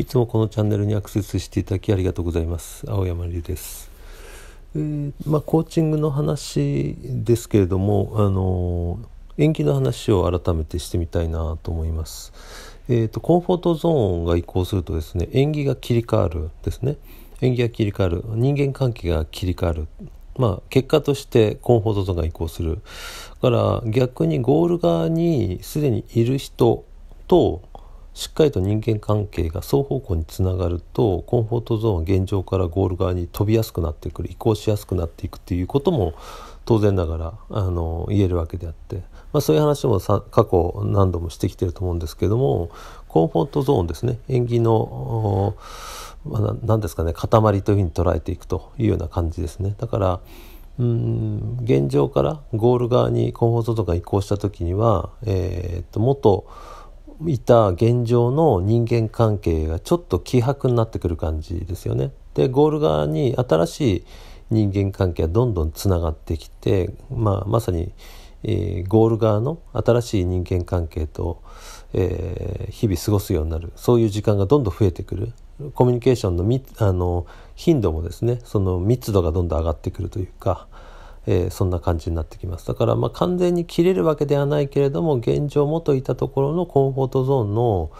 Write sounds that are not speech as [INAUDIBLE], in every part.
いつもこのチャンネルにアクセスしていただきありがとうございます。青山龍です。えー、まあ、コーチングの話ですけれども、あのー、延期の話を改めてしてみたいなと思います。えっ、ー、と、コンフォートゾーンが移行するとですね、縁起が切り替わるですね。縁起が切り替わる。人間関係が切り替わる。まあ、結果としてコンフォートゾーンが移行する。だから逆にゴール側にすでにいる人としっかりと人間関係が双方向につながるとコンフォートゾーン現状からゴール側に飛びやすくなってくる移行しやすくなっていくっていうことも当然ながらあの言えるわけであって、まあ、そういう話もさ過去何度もしてきてると思うんですけどもコンフォートゾーンですね縁起の何ですかね塊というふうに捉えていくというような感じですね。だからうん現状からゴール側にコンフォートゾーンが移行した時には、えー、っと元いた現状の人間関係がちょっと希薄になってくる感じですよね。でゴール側に新しい人間関係がどんどんつながってきて、まあ、まさに、えー、ゴール側の新しい人間関係と、えー、日々過ごすようになるそういう時間がどんどん増えてくるコミュニケーションのみあの頻度もですねその密度がどんどん上がってくるというかえー、そんな感じになってきますだからまあ完全に切れるわけではないけれども現状元いたところのコンフォートゾーンの、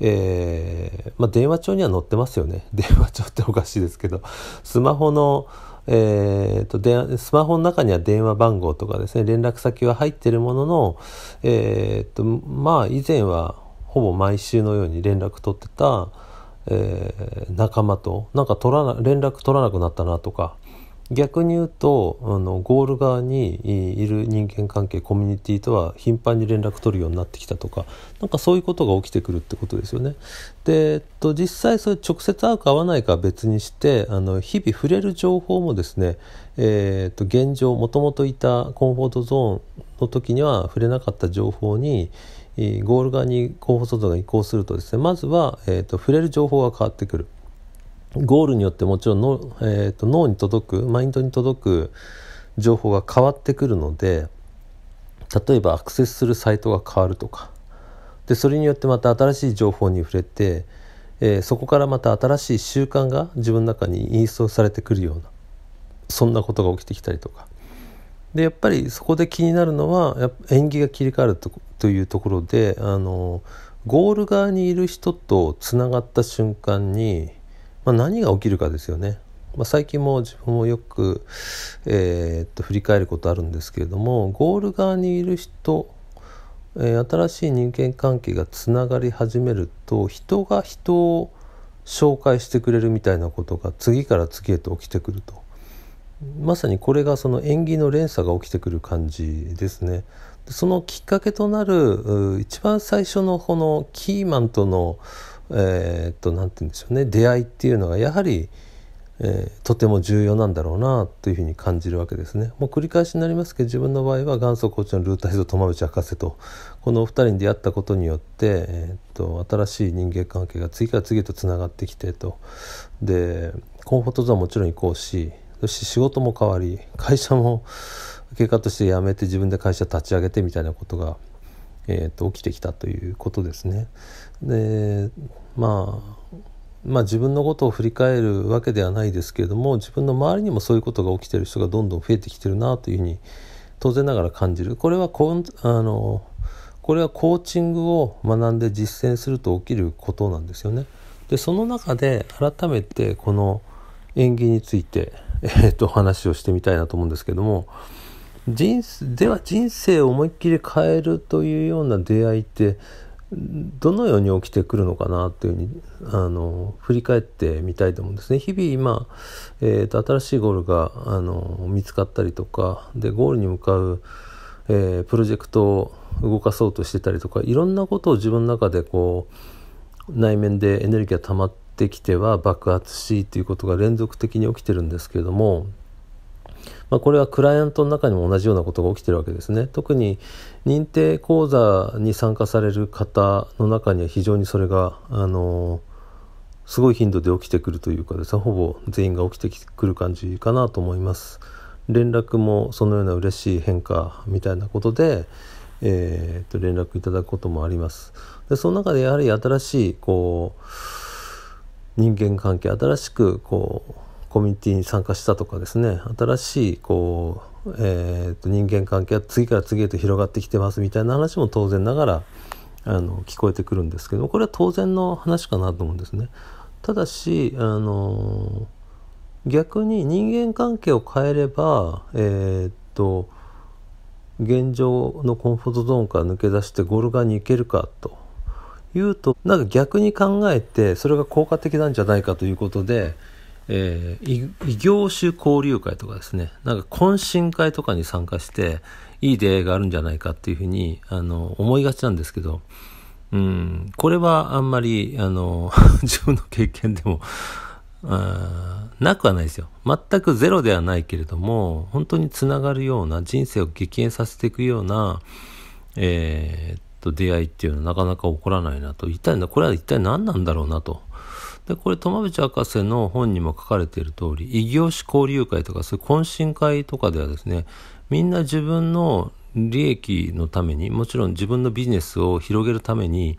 えー、まあ、電話帳には載ってますよね [LAUGHS] 電話帳っておかしいですけどスマホのえーと、話、スマホの中には電話番号とかですね連絡先は入ってるものの、えーと、とまあ以前はほぼ毎週のように連絡取ってた、えー、仲間となんか取らな連絡取らなくなったなとか逆に言うとあのゴール側にいる人間関係コミュニティとは頻繁に連絡取るようになってきたとかなんかそういうことが起きてくるってことですよね。で、えっと、実際それ直接会うか会わないかは別にしてあの日々触れる情報もですね、えー、っと現状もともといたコンフォートゾーンの時には触れなかった情報にゴール側に候補外が移行するとですねまずは、えー、っと触れる情報が変わってくる。ゴールによってもちろんの、えーと、脳に届くマインドに届く情報が変わってくるので例えばアクセスするサイトが変わるとかでそれによってまた新しい情報に触れて、えー、そこからまた新しい習慣が自分の中にインストールされてくるようなそんなことが起きてきたりとかでやっぱりそこで気になるのは縁起が切り替わるというところであのゴール側にいる人とつながった瞬間にまあ、何が起きるかですよね。まあ、最近も自分もよく、えー、っと振り返ることあるんですけれどもゴール側にいる人、えー、新しい人間関係がつながり始めると人が人を紹介してくれるみたいなことが次から次へと起きてくるとまさにこれがその縁起の連鎖が起きてくる感じですね。そのきっかけとなる一番最初のこのキーマンとのえー、っと何て言うんでしょうね出会いっていうのがやはり、えー、とても重要なんだろうなというふうに感じるわけですね。もう繰り返しになりますけど自分の場合は元祖コーチのルータイズ友淵博士とこのお二人に出会ったことによって、えー、っと新しい人間関係が次から次へとつながってきてとでコンフォートゾーンもちろん行こうしそして仕事も変わり会社も結果として辞めて自分で会社立ち上げてみたいなことが、えー、と起きてきたということですね。でまあまあ、自分のことを振り返るわけではないですけれども自分の周りにもそういうことが起きてる人がどんどん増えてきてるなというふうに当然ながら感じるこれはこあのこれはコーチングを学んで実践すると起きることなんですよね。でその中で改めてこの縁起について、[LAUGHS] えー、と話をしてみたいなと思うんですけども人では人生を思いっきり変えるというような出会いってどのように起きてくるのかなというふうにあの振り返ってみたいと思うんですね。日々今、えーと、新しいゴールがあの見つかったりとかでゴールに向かう、えー、プロジェクトを動かそうとしてたりとかいろんなことを自分の中でこう内面でエネルギーが溜まってきては爆発しということが連続的に起きてるんですけれどもまあ、これはクライアントの中にも同じようなことが起きてるわけですね。特に認定講座に参加される方の中には非常にそれが、あのすごい頻度で起きてくるというかですね、ほぼ全員が起きてくる感じかなと思います。連絡もそのような嬉しい変化みたいなことで、えー、と連絡いただくこともあります。でその中でやはり新しいこう人間関係新しくこうコミュニティに参加したとかですね新しいこう、えー、と人間関係は次から次へと広がってきてますみたいな話も当然ながらあの聞こえてくるんですけどこれは当然の話かなと思うんですね。ただしあの逆に人間関係を変えれば、えー、っと現状のコンフォートゾーンから抜け出してゴルガに行けるかというとなんか逆に考えてそれが効果的なんじゃないかということでえー、異業種交流会とかですね、なんか懇親会とかに参加して、いい出会いがあるんじゃないかっていうふうに、あの、思いがちなんですけど、うん、これはあんまり、あの、[LAUGHS] 自分の経験でも、あなくはないですよ。全くゼロではないけれども、本当につながるような、人生を激変させていくような、えー、っと、出会いっていうのはなかなか起こらないなと。一体、これは一体何なんだろうなと。でこれ友淵博士の本にも書かれている通り異業種交流会とかそういう懇親会とかではですねみんな自分の利益のためにもちろん自分のビジネスを広げるために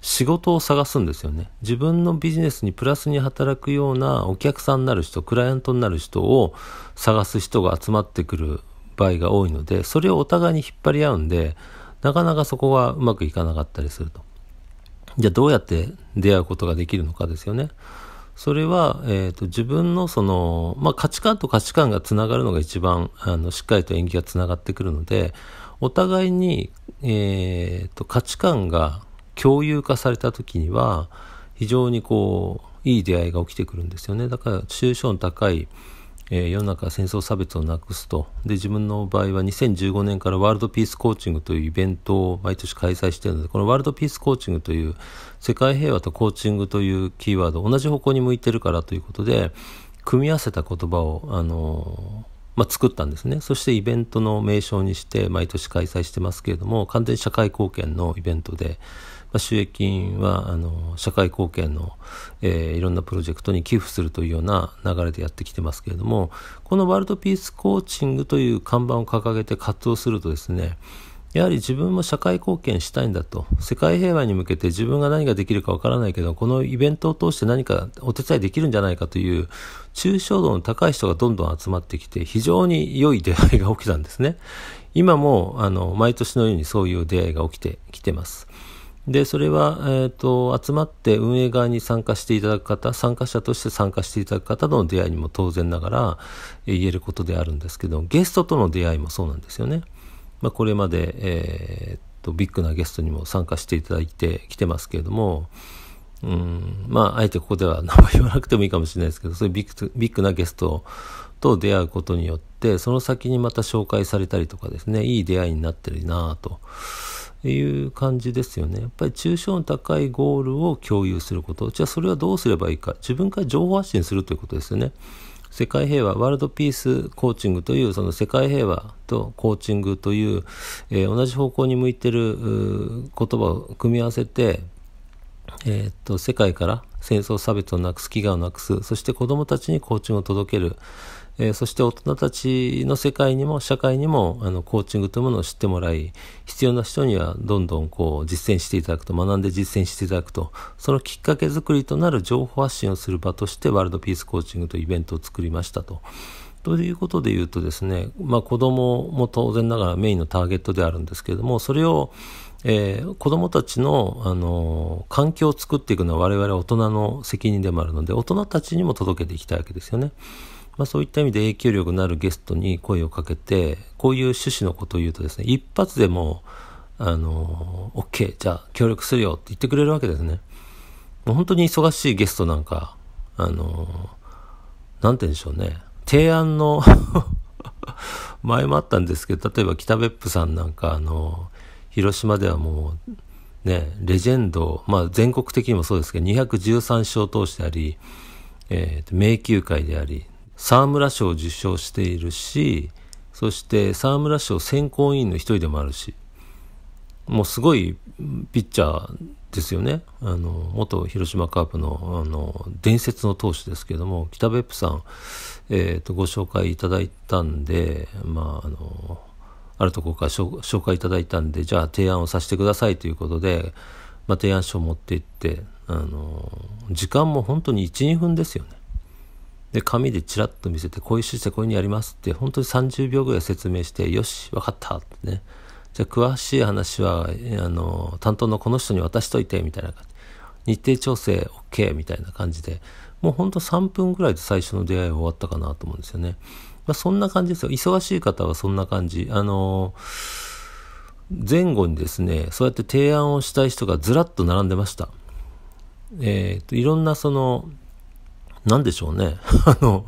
仕事を探すんですよね自分のビジネスにプラスに働くようなお客さんになる人クライアントになる人を探す人が集まってくる場合が多いのでそれをお互いに引っ張り合うんでなかなかそこがうまくいかなかったりすると。じゃあどうやって出会うことができるのかですよね。それは、えーと、自分のその、まあ、価値観と価値観がつながるのが一番あのしっかりと縁起がつながってくるのでお互いに、えーと、と価値観が共有化された時には非常にこういい出会いが起きてくるんですよねだから抽象の高いえー、世の中は戦争差別をなくすとで自分の場合は2015年からワールドピースコーチングというイベントを毎年開催しているのでこのワールドピースコーチングという世界平和とコーチングというキーワード同じ方向に向いてるからということで組み合わせた言葉を、あのまあ、作ったんですねそしてイベントの名称にして毎年開催してますけれども完全に社会貢献のイベントで。あ、収益金はあの社会貢献の、えー、いろんなプロジェクトに寄付するというような流れでやってきてますけれどもこのワールドピースコーチングという看板を掲げて活動するとですねやはり自分も社会貢献したいんだと世界平和に向けて自分が何ができるかわからないけどこのイベントを通して何かお手伝いできるんじゃないかという抽象度の高い人がどんどん集まってきて非常に良い出会いが起きたんですね今もあの毎年のようにそういう出会いが起きてきてます。で、それは、えっ、ー、と、集まって運営側に参加していただく方、参加者として参加していただく方との出会いにも当然ながら言えることであるんですけど、ゲストとの出会いもそうなんですよね。まあ、これまで、えっ、ー、と、ビッグなゲストにも参加していただいてきてますけれども、うん、まあ、あえてここでは名前言わなくてもいいかもしれないですけど、そういうビッグビッグなゲストと出会うことによって、その先にまた紹介されたりとかですね、いい出会いになってるなぁと。いう感じですよね。やっぱり抽象の高いゴールを共有すること。じゃあそれはどうすればいいか。自分から情報発信するということですよね。世界平和、ワールドピースコーチングという、その世界平和とコーチングという、えー、同じ方向に向いてる言葉を組み合わせて、えー、っと、世界から戦争差別をなくす、飢餓をなくす、そして子供たちにコーチングを届ける。えー、そして大人たちの世界にも社会にもあのコーチングというものを知ってもらい必要な人にはどんどんこう実践していただくと学んで実践していただくとそのきっかけづくりとなる情報発信をする場としてワールドピースコーチングというイベントを作りましたと。ということで言うとですね、まあ、子どもも当然ながらメインのターゲットであるんですけれどもそれをえー、子どもたちの、あのー、環境を作っていくのは我々大人の責任でもあるので大人たちにも届けていきたいわけですよね。まあ、そういった意味で影響力のあるゲストに声をかけて、こういう趣旨のことを言うとですね、一発でも、あの、OK、じゃあ協力するよって言ってくれるわけですね。もう本当に忙しいゲストなんか、あの、なんて言うんでしょうね、提案の [LAUGHS] 前もあったんですけど、例えば北別府さんなんか、あの、広島ではもう、ね、レジェンド、まあ全国的にもそうですけど、213勝投手であり、えー、迷宮会であり、沢村賞を受賞しているし、そして沢村賞選考委員の一人でもあるし、もうすごいピッチャーですよね。あの、元広島カープの、あの、伝説の投手ですけども、北別府さん、えっ、ー、と、ご紹介いただいたんで、まあ、あの、あるところから紹介いただいたんで、じゃあ提案をさせてくださいということで、まあ、提案書を持って行って、あの、時間も本当に1、2分ですよね。で、紙でちらっと見せて、こういう旨でこういうふうにやりますって、本当に30秒ぐらい説明して、よし、分かったってね。じゃあ、詳しい話は、あの、担当のこの人に渡しといて、みたいな感じ。日程調整 OK みたいな感じで、もうほんと3分ぐらいで最初の出会いは終わったかなと思うんですよね。まあ、そんな感じですよ。忙しい方はそんな感じ。あの前後にですね、そうやって提案をしたい人がずらっと並んでました。えっ、ー、と、いろんなその、何でしょうね。[LAUGHS] あの、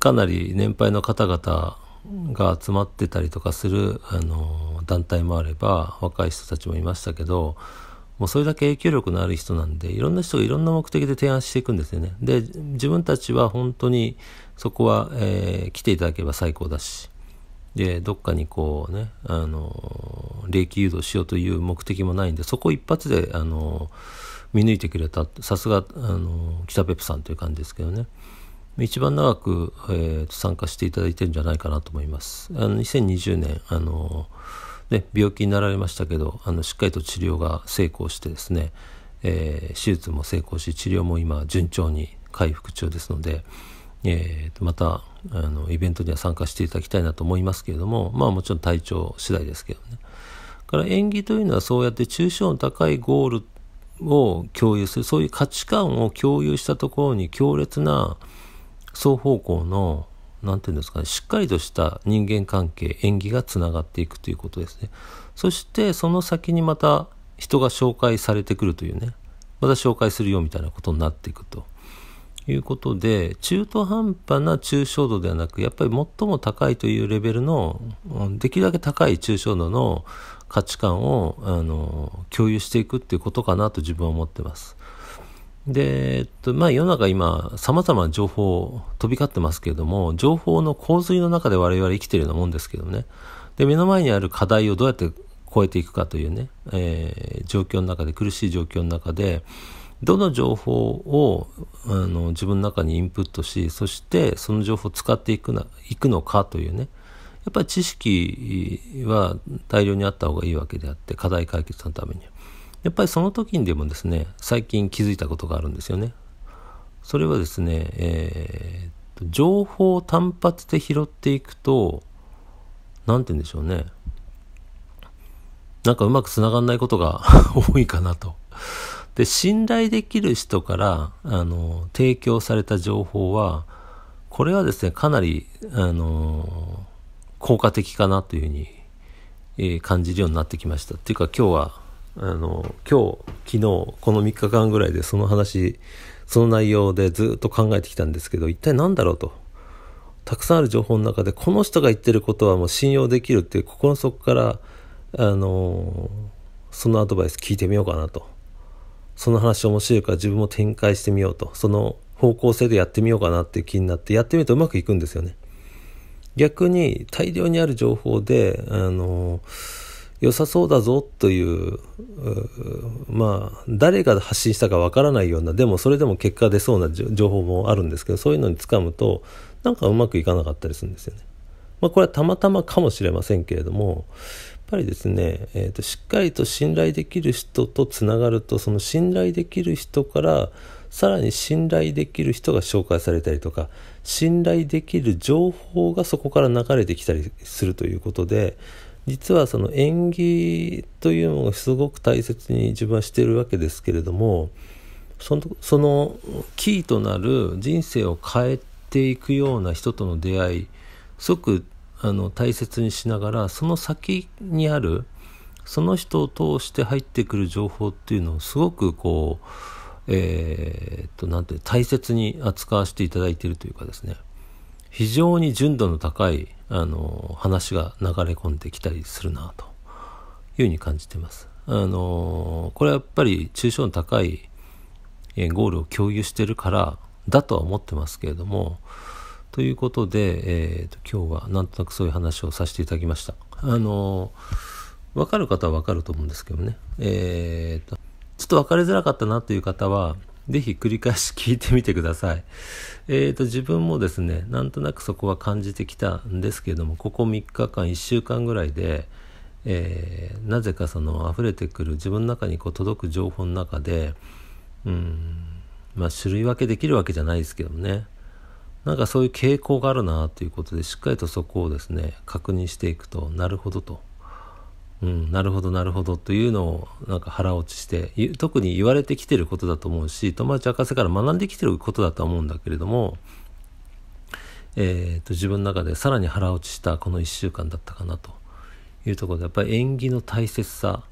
かなり年配の方々が集まってたりとかする、あの、団体もあれば、若い人たちもいましたけど、もうそれだけ影響力のある人なんで、いろんな人がいろんな目的で提案していくんですよね。で、自分たちは本当にそこは、えー、来ていただければ最高だし、で、どっかにこうね、あの、利益誘導しようという目的もないんで、そこ一発で、あの、見抜いてくれたさすがあの北ペプさんという感じですけどね一番長く、えー、参加していただいてるんじゃないかなと思いますあの2020年あの、ね、病気になられましたけどあのしっかりと治療が成功してですね、えー、手術も成功し治療も今順調に回復中ですので、えー、またあのイベントには参加していただきたいなと思いますけれどもまあもちろん体調次第ですけどねから演技というのはそうやって抽象の高いゴールを共有する、そういう価値観を共有したところに強烈な双方向の、何て言うんですかね、しっかりとした人間関係、縁起がつながっていくということですね。そしてその先にまた人が紹介されてくるというね、また紹介するよみたいなことになっていくと。いうことで中途半端な抽象度ではなくやっぱり最も高いというレベルのできるだけ高い抽象度の価値観をあの共有していくっていうことかなと自分は思ってます。で、えっと、まあ世の中今様々な情報飛び交ってますけれども、情報の洪水の中で我々生きてるようなもんですけどね。で、目の前にある課題をどうやって超えていくかというね、えー、状況の中で、苦しい状況の中で、どの情報をあの自分の中にインプットし、そしてその情報を使っていくないくのかというね、やっぱり知識は大量にあった方がいいわけであって課題解決のためにやっぱりその時にでもですね最近気づいたことがあるんですよねそれはですね、えー、情報を単発で拾っていくと何て言うんでしょうねなんかうまくつながんないことが [LAUGHS] 多いかなと。で、信頼できる人から、あの、提供された情報は、これはですね、かなり、あの、効果的かなというふうに、えー、感じるようになってきました。っていうか今日は、あの、今日、昨日、この3日間ぐらいでその話、その内容でずっと考えてきたんですけど、一体何だろうと。たくさんある情報の中で、この人が言ってることはもう信用できるっていう心の底から、あの、そのアドバイス聞いてみようかなと。その話面白いから自分も展開してみようと。その方向性でやってみようかなっていう気になって、やってみるとうまくいくんですよね。逆に大量にある情報であの良さそうだぞというまあ誰が発信したかわからないようなでもそれでも結果出そうな情報もあるんですけどそういうのにつかむとなんかうまくいかなかったりするんですよね。まあ、これはたまたまかもしれませんけれどもやっぱりですね、えーと、としっかりと信頼できる人とつながるとその信頼できる人からさらに信頼できる人が紹介されたりとか信頼できる情報がそこから流れてきたりするということで実はその縁起というのをすごく大切に自分はしてるわけですけれどもそのそのキーとなる人生を変えていくような人との出会いすごくあの大切にしながらその先にあるその人を通して入ってくる情報っていうのをすごくこうえー、と、なんて、大切に扱わせていただいているというかですね、非常に純度の高い、あの、話が流れ込んできたりするな、というふうに感じています。あの、これはやっぱり、抽象の高い、えゴールを共有してるから、だとは思ってますけれども、ということで、えーと、今日はなんとなくそういう話をさせていただきました。あの分かる方は分かると思うんですけどね、えーとちょっと分かりづらかったなという方は、ぜひ繰り返し聞いてみてください。[LAUGHS] えっ、ー、と、自分もですね、なんとなくそこは感じてきたんですけれども、ここ3日間、1週間ぐらいで、えー、なぜかその溢れてくる自分の中にこう届く情報の中で、うん、まあ種類分けできるわけじゃないですけどもね、なんかそういう傾向があるなということで、しっかりとそこをですね、確認していくと、なるほどと。うん、なるほどなるほどというのをなんか腹落ちして特に言われてきてることだと思うし友達博士から学んできてることだと思うんだけれども、えーと、自分の中でさらに腹落ちしたこの1週間だったかなというところでやっぱり縁起の大切さ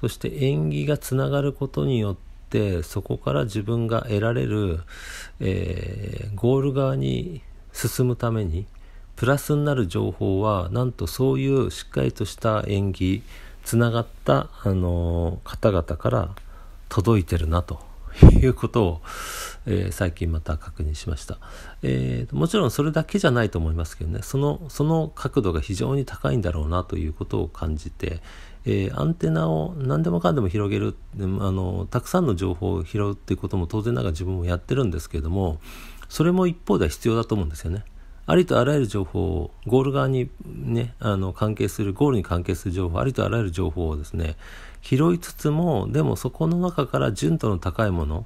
そして縁起がつながることによってそこから自分が得られる、えー、ゴール側に進むためにプラスになる情報はなんとそういうしっかりとした演技つながった、あの方々から届いてるなと [LAUGHS] いうことを、えー、最近また確認しました、えー、もちろんそれだけじゃないと思いますけどねそのその角度が非常に高いんだろうなということを感じて、えー、アンテナを何でもかんでも広げるあのたくさんの情報を拾うっていうことも当然ながら自分もやってるんですけれどもそれも一方では必要だと思うんですよね。ありとあらゆる情報を、ゴール側にね、あの、関係する、ゴールに関係する情報、ありとあらゆる情報をですね、拾いつつも、でもそこの中から純度の高いもの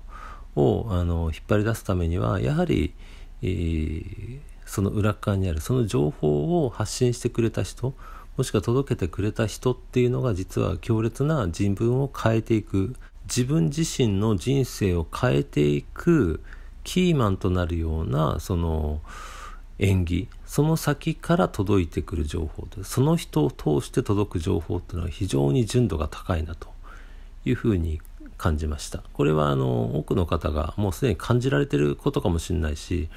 を、あの、引っ張り出すためには、やはり、えー、その裏側にある、その情報を発信してくれた人、もしくは届けてくれた人っていうのが実は強烈な人文を変えていく自分自身の人生を変えていくキーマンとなるようなその縁起その先から届いてくる情報でその人を通して届く情報っていうのは非常に純度が高いなというふうに感じましたこれはあの多くの方がもうすでに感じられてることかもしれないし、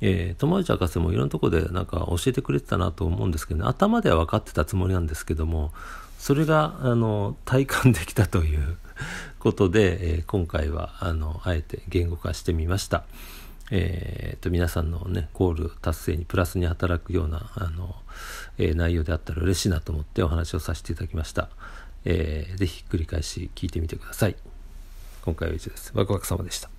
えー、友内博士もいろんなとこでなんか教えてくれてたなと思うんですけど、ね、頭では分かってたつもりなんですけどもそれがあの体感できたということで、えー、今回はあのあえて言語化してみました。えー、と皆さんのねゴール達成にプラスに働くようなあの、えー、内容であったら嬉しいなと思ってお話をさせていただきました、えー、ぜひ繰り返し聞いてみてください今回は以上ですワクワク様でした